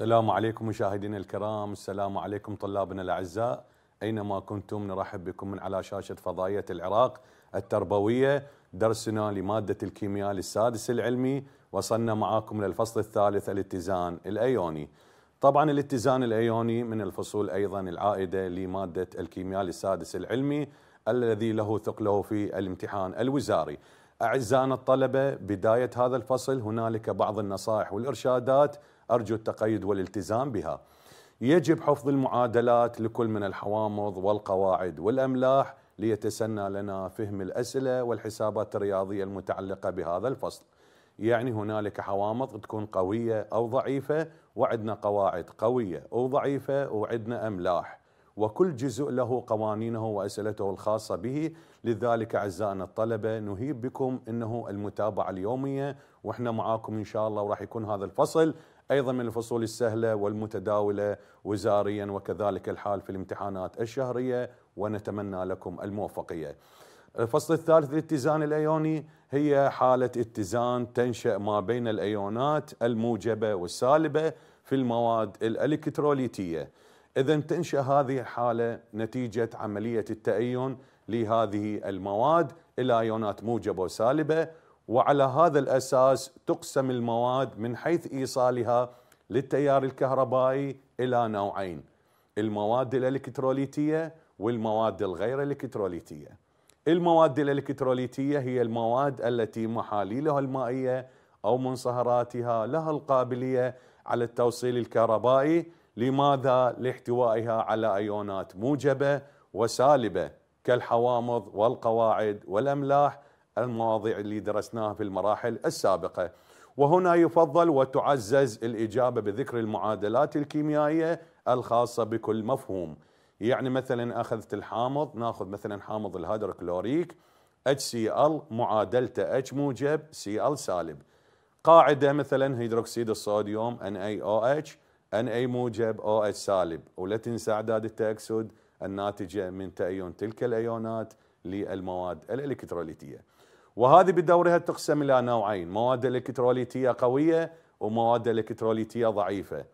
السلام عليكم مشاهدينا الكرام السلام عليكم طلابنا الأعزاء أينما كنتم نرحب بكم من على شاشة فضائية العراق التربوية درسنا لمادة الكيمياء للسادس العلمي وصلنا معاكم للفصل الثالث الاتزان الأيوني طبعا الاتزان الأيوني من الفصول أيضا العائدة لمادة الكيمياء للسادس العلمي الذي له ثقله في الامتحان الوزاري أعزائنا الطلبة بداية هذا الفصل هنالك بعض النصائح والإرشادات أرجو التقيد والالتزام بها يجب حفظ المعادلات لكل من الحوامض والقواعد والأملاح ليتسنى لنا فهم الأسئلة والحسابات الرياضية المتعلقة بهذا الفصل يعني هنالك حوامض تكون قوية أو ضعيفة وعندنا قواعد قوية أو ضعيفة وعندنا أملاح وكل جزء له قوانينه وأسئلته الخاصة به لذلك أعزائنا الطلبة نهيب بكم أنه المتابعة اليومية وإحنا معاكم إن شاء الله وراح يكون هذا الفصل أيضا من الفصول السهلة والمتداولة وزاريا وكذلك الحال في الامتحانات الشهرية ونتمنى لكم الموفقية الفصل الثالث الاتزان الأيوني هي حالة اتزان تنشأ ما بين الأيونات الموجبة والسالبة في المواد الإلكتروليتية إذا تنشأ هذه الحالة نتيجة عملية التأين لهذه المواد إلى أيونات موجبة وسالبة وعلى هذا الأساس تقسم المواد من حيث إيصالها للتيار الكهربائي إلى نوعين المواد الإلكتروليتية والمواد الغير الكتروليتيه. المواد الإلكتروليتية هي المواد التي محاليلها المائية أو منصهراتها لها القابلية على التوصيل الكهربائي لماذا؟ لاحتوائها على أيونات موجبة وسالبة كالحوامض والقواعد والأملاح المواضيع اللي درسناها في المراحل السابقة وهنا يفضل وتعزز الإجابة بذكر المعادلات الكيميائية الخاصة بكل مفهوم يعني مثلا أخذت الحامض ناخذ مثلا حامض الهيدروكلوريك HCl معادلته H موجب Cl سالب قاعدة مثلا هيدروكسيد الصوديوم NaOH Na موجب OH سالب ولا تنسى أعداد التأكسد الناتجة من تأيون تلك الأيونات للمواد الإلكتروليتية وهذه بدورها تقسم إلى نوعين مواد إلكتروليتية قوية ومواد إلكتروليتية ضعيفة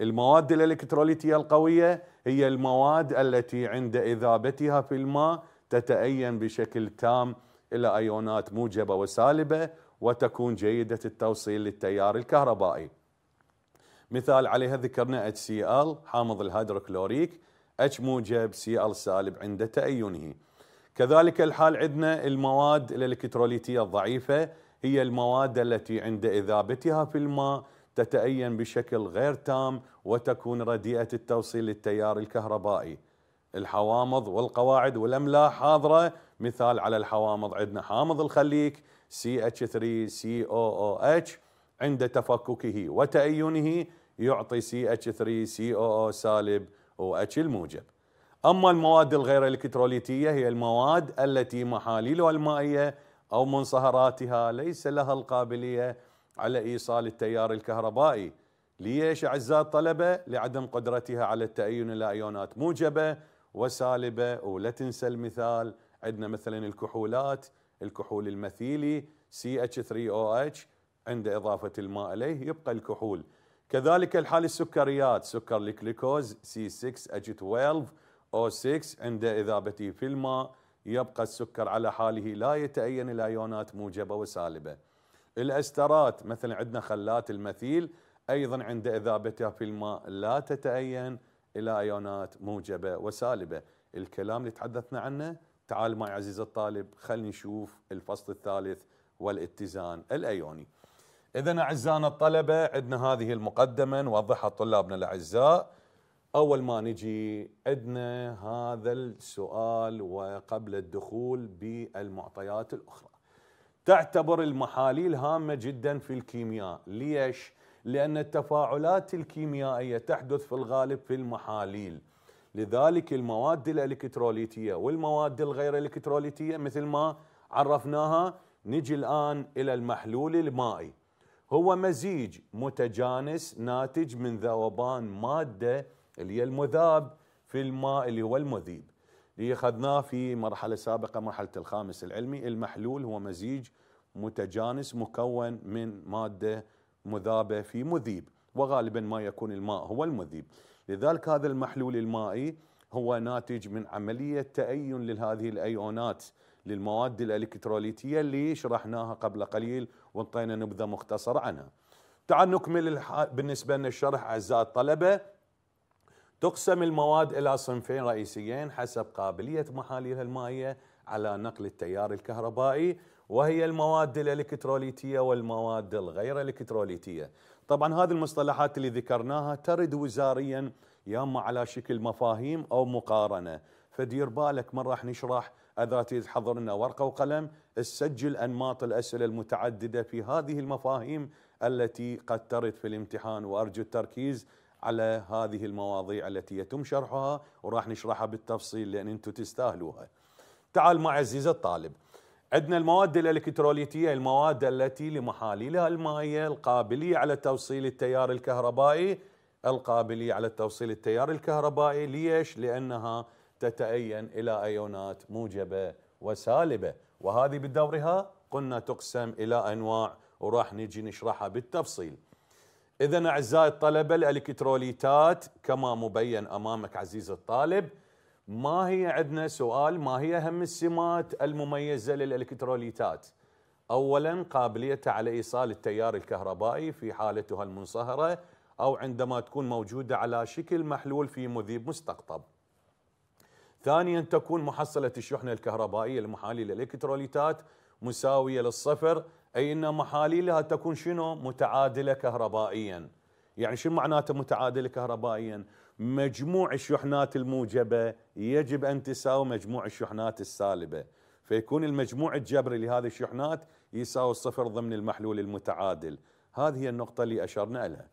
المواد الإلكتروليتية القوية هي المواد التي عند إذابتها في الماء تتأين بشكل تام إلى أيونات موجبة وسالبة وتكون جيدة التوصيل للتيار الكهربائي مثال عليها ذكرنا HCl حامض الهيدروكلوريك H موجب Cl سالب عند تأينه كذلك الحال عندنا المواد الالكتروليتية الضعيفة هي المواد التي عند إذابتها في الماء تتأين بشكل غير تام وتكون رديئة التوصيل للتيار الكهربائي الحوامض والقواعد والأملاح حاضرة مثال على الحوامض عندنا حامض الخليك CH3COOH عند تفككه وتأينه يعطي CH3COO سالب OH الموجب أما المواد الغير الكتروليتية هي المواد التي محاليلها المائية أو منصهراتها ليس لها القابلية على إيصال التيار الكهربائي ليش أعزاء الطلبة لعدم قدرتها على التأين الأيونات موجبة وسالبة ولا تنسى المثال عندنا مثلا الكحولات الكحول المثيلي CH3OH عند إضافة الماء إليه يبقى الكحول كذلك الحال السكريات سكر الكليكوز C6H12 O6 عند إذابته في الماء يبقى السكر على حاله لا يتأين إلى أيونات موجبة وسالبة الأسترات مثلا عندنا خلات المثيل أيضا عند إذابتها في الماء لا تتأين إلى أيونات موجبة وسالبة الكلام اللي تحدثنا عنه تعال معي عزيز الطالب خلينا نشوف الفصل الثالث والاتزان الأيوني إذا أعزائنا الطلبة عندنا هذه المقدمة نوضحها طلابنا الأعزاء اول ما نجي عندنا هذا السؤال وقبل الدخول بالمعطيات الاخرى تعتبر المحاليل هامه جدا في الكيمياء ليش لان التفاعلات الكيميائيه تحدث في الغالب في المحاليل لذلك المواد الالكتروليتيه والمواد الغير الكتروليتيه مثل ما عرفناها نجي الان الى المحلول المائي هو مزيج متجانس ناتج من ذوبان ماده اللي هي المذاب في الماء اللي هو المذيب اللي اخذناه في مرحله سابقه مرحله الخامس العلمي المحلول هو مزيج متجانس مكون من ماده مذابه في مذيب وغالبا ما يكون الماء هو المذيب لذلك هذا المحلول المائي هو ناتج من عمليه تأين لهذه الايونات للمواد الالكتروليتيه اللي شرحناها قبل قليل وانطينا نبذه مختصره عنها. تعال نكمل بالنسبه لنا الشرح اعزائي الطلبه تقسم المواد إلى صنفين رئيسيين حسب قابلية محاليلها المائية على نقل التيار الكهربائي وهي المواد الإلكتروليتية والمواد الغير إلكتروليتية طبعا هذه المصطلحات اللي ذكرناها ترد وزاريا يا اما على شكل مفاهيم او مقارنه فدير بالك من راح نشرح اذا تريد تحضر لنا ورقه وقلم السجل انماط الاسئله المتعدده في هذه المفاهيم التي قد ترد في الامتحان وارجو التركيز على هذه المواضيع التي يتم شرحها وراح نشرحها بالتفصيل لان انتم تستاهلوها. تعال معي عزيز الطالب. عندنا المواد الالكتروليتيه المواد التي لمحاليلها المائيه القابليه على توصيل التيار الكهربائي القابليه على توصيل التيار الكهربائي ليش؟ لانها تتأين إلى أيونات موجبة وسالبة وهذه بدورها قلنا تقسم إلى أنواع وراح نجي نشرحها بالتفصيل إذا أعزائي الطلبة الإلكتروليتات كما مبين أمامك عزيز الطالب ما هي عندنا سؤال ما هي أهم السمات المميزة للإلكتروليتات أولا قابليتها على إيصال التيار الكهربائي في حالتها المنصهرة أو عندما تكون موجودة على شكل محلول في مذيب مستقطب ثانيا تكون محصلة الشحنة الكهربائية المحالية للإلكتروليتات مساوية للصفر أي أن محاليلها تكون شنو متعادلة كهربائيا يعني شنو معناته متعادلة كهربائيا مجموع الشحنات الموجبة يجب أن تساوي مجموع الشحنات السالبة فيكون المجموع الجبري لهذه الشحنات يساوي الصفر ضمن المحلول المتعادل هذه هي النقطة اللي أشرنا لها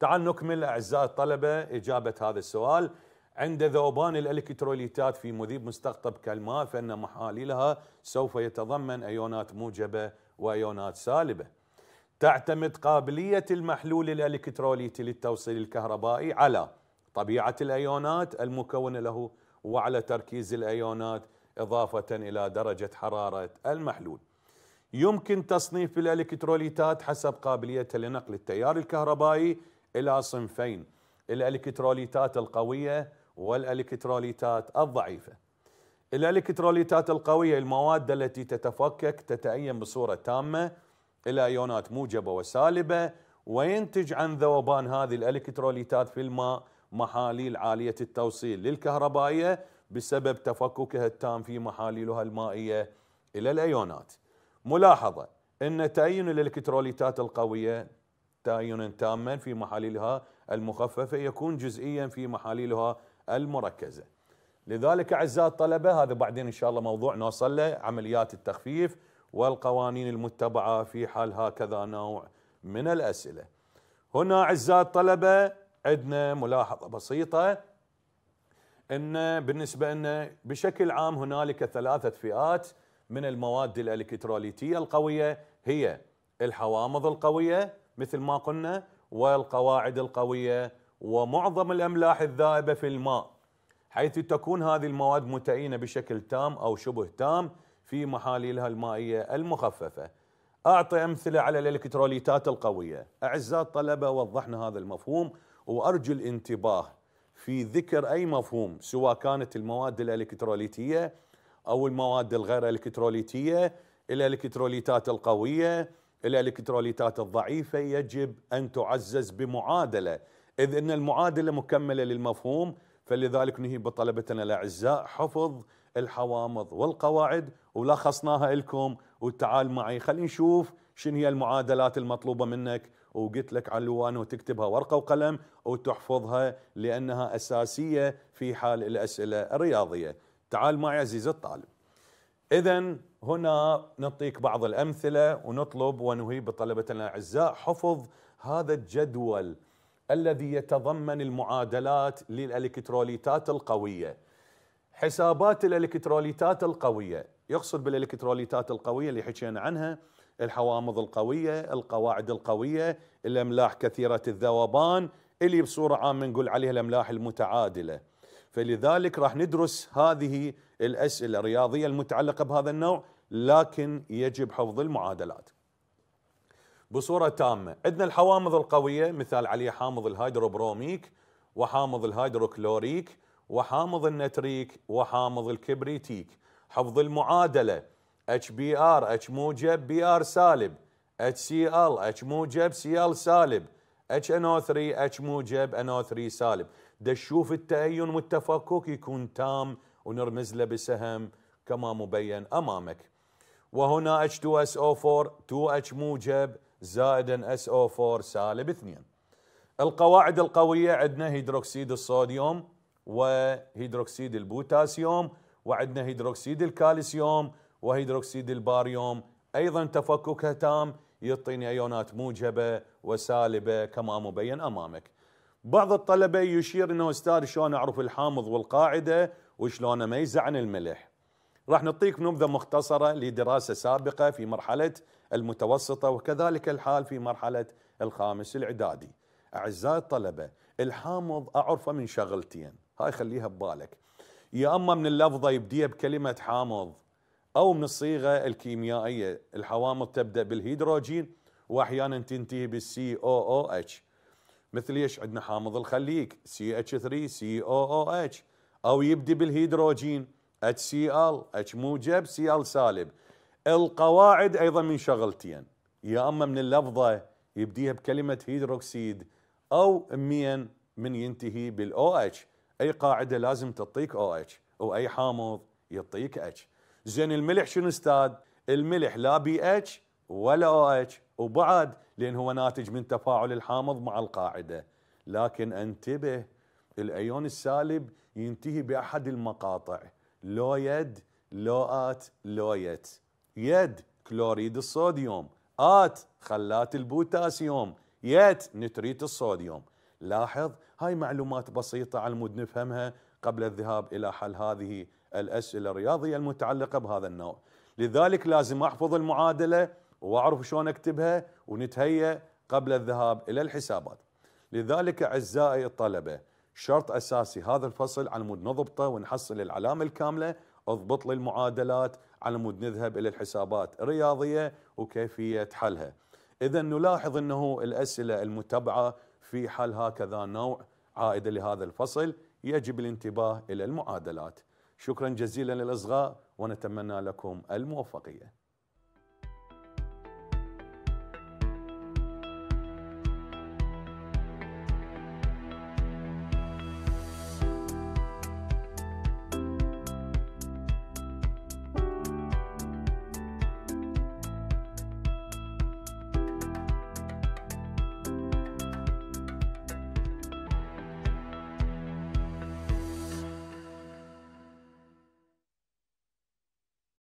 تعال نكمل أعزائي الطلبة إجابة هذا السؤال عند ذوبان الإلكتروليتات في مذيب مستقطب كالماء فإن محاليلها سوف يتضمن أيونات موجبة وأيونات سالبة تعتمد قابلية المحلول الإلكتروليتي للتوصيل الكهربائي على طبيعة الأيونات المكونة له وعلى تركيز الأيونات إضافة إلى درجة حرارة المحلول يمكن تصنيف الإلكتروليتات حسب قابليتها لنقل التيار الكهربائي إلى صنفين الإلكتروليتات القوية والإلكتروليتات الضعيفة الالكتروليتات القوية المواد التي تتفكك تتأين بصورة تامة إلى أيونات موجبة وسالبة وينتج عن ذوبان هذه الالكتروليتات في الماء محاليل عالية التوصيل للكهربائية بسبب تفككها التام في محاليلها المائية إلى الأيونات ملاحظة أن تأين الالكتروليتات القوية تأينا تاما في محاليلها المخففة يكون جزئيا في محاليلها المركزة لذلك اعزائي الطلبه هذا بعدين ان شاء الله موضوع نوصل له عمليات التخفيف والقوانين المتبعه في حال هكذا نوع من الاسئله. هنا اعزائي الطلبه عندنا ملاحظه بسيطه ان بالنسبه لنا بشكل عام هنالك ثلاثه فئات من المواد الالكتروليتيه القويه هي الحوامض القويه مثل ما قلنا والقواعد القويه ومعظم الاملاح الذائبه في الماء حيث تكون هذه المواد متعينة بشكل تام أو شبه تام في محاليلها المائية المخففة أعطي أمثلة على الإلكتروليتات القوية أعزاء الطلبة وضحنا هذا المفهوم وأرجو الانتباه في ذكر أي مفهوم سواء كانت المواد الإلكتروليتية أو المواد الغير إلكتروليتية الإلكتروليتات القوية الإلكتروليتات الضعيفة يجب أن تعزز بمعادلة إذ أن المعادلة مكملة للمفهوم فلذلك نهيب بطلبتنا الاعزاء حفظ الحوامض والقواعد ولخصناها لكم وتعال معي خلينا نشوف شنو هي المعادلات المطلوبه منك وقلت لك على الوان وتكتبها ورقه وقلم وتحفظها لانها اساسيه في حال الاسئله الرياضيه. تعال معي عزيز الطالب. اذا هنا نعطيك بعض الامثله ونطلب ونهيب طلبتنا الاعزاء حفظ هذا الجدول الذي يتضمن المعادلات للالكتروليتات القويه حسابات الالكتروليتات القويه يقصد بالالكتروليتات القويه اللي حكينا عنها الحوامض القويه القواعد القويه الاملاح كثيره الذوبان اللي بصوره عامه نقول عليها الاملاح المتعادله فلذلك راح ندرس هذه الاسئله الرياضيه المتعلقه بهذا النوع لكن يجب حفظ المعادلات بصورة تامة عندنا الحوامض القوية مثال عليه حامض الهيدروبروميك وحامض الهيدروكلوريك وحامض النتريك وحامض الكبريتيك حفظ المعادلة اتش بي ار اتش موجب بي ار سالب اتش سي ال اتش موجب سي ال سالب اتش ان او 3 اتش موجب ان او 3 سالب دشوف التأين والتفكك يكون تام ونرمز له بسهم كما مبين أمامك وهنا H2SO4 2H موجب زائدا SO4 سالب 2 القواعد القوية عندنا هيدروكسيد الصوديوم وهيدروكسيد البوتاسيوم وعندنا هيدروكسيد الكالسيوم وهيدروكسيد الباريوم أيضا تفككها تام يعطيني أيونات موجبة وسالبة كما مبين أمامك بعض الطلبة يشير أنه أستاذ شلون أعرف الحامض والقاعدة وشلون أميزه عن الملح راح نعطيك نبذة مختصرة لدراسة سابقة في مرحلة المتوسطة وكذلك الحال في مرحلة الخامس الإعدادي أعزائي الطلبة الحامض أعرفه من شغلتين هاي خليها ببالك يا أما من اللفظة يبديها بكلمة حامض أو من الصيغة الكيميائية الحوامض تبدأ بالهيدروجين وأحيانا تنتهي بالسي او او اتش مثل ايش عندنا حامض الخليج سي اتش 3 سي او او اتش او يبدي بالهيدروجين اتش سي ال اتش موجب سي ال سالب القواعد ايضا من شغلتين يا اما من اللفظه يبديها بكلمه هيدروكسيد او مين من ينتهي بالاو اتش اي قاعده لازم تعطيك او اتش او اي حامض يعطيك اتش زين الملح شنو استاذ الملح لا بي اتش ولا او اتش وبعد لان هو ناتج من تفاعل الحامض مع القاعده لكن انتبه الايون السالب ينتهي باحد المقاطع لو يد لو ات لو يت يد كلوريد الصوديوم آت خلات البوتاسيوم يت نتريت الصوديوم لاحظ هاي معلومات بسيطة على المود نفهمها قبل الذهاب إلى حل هذه الأسئلة الرياضية المتعلقة بهذا النوع لذلك لازم أحفظ المعادلة وأعرف شلون أكتبها ونتهيأ قبل الذهاب إلى الحسابات لذلك أعزائي الطلبة شرط أساسي هذا الفصل على مود نضبطه ونحصل العلامة الكاملة اضبط لي المعادلات على مود نذهب الى الحسابات الرياضيه وكيفيه حلها. اذا نلاحظ انه الاسئله المتبعه في حل هكذا نوع عائده لهذا الفصل يجب الانتباه الى المعادلات. شكرا جزيلا للاصغاء ونتمنى لكم الموفقيه.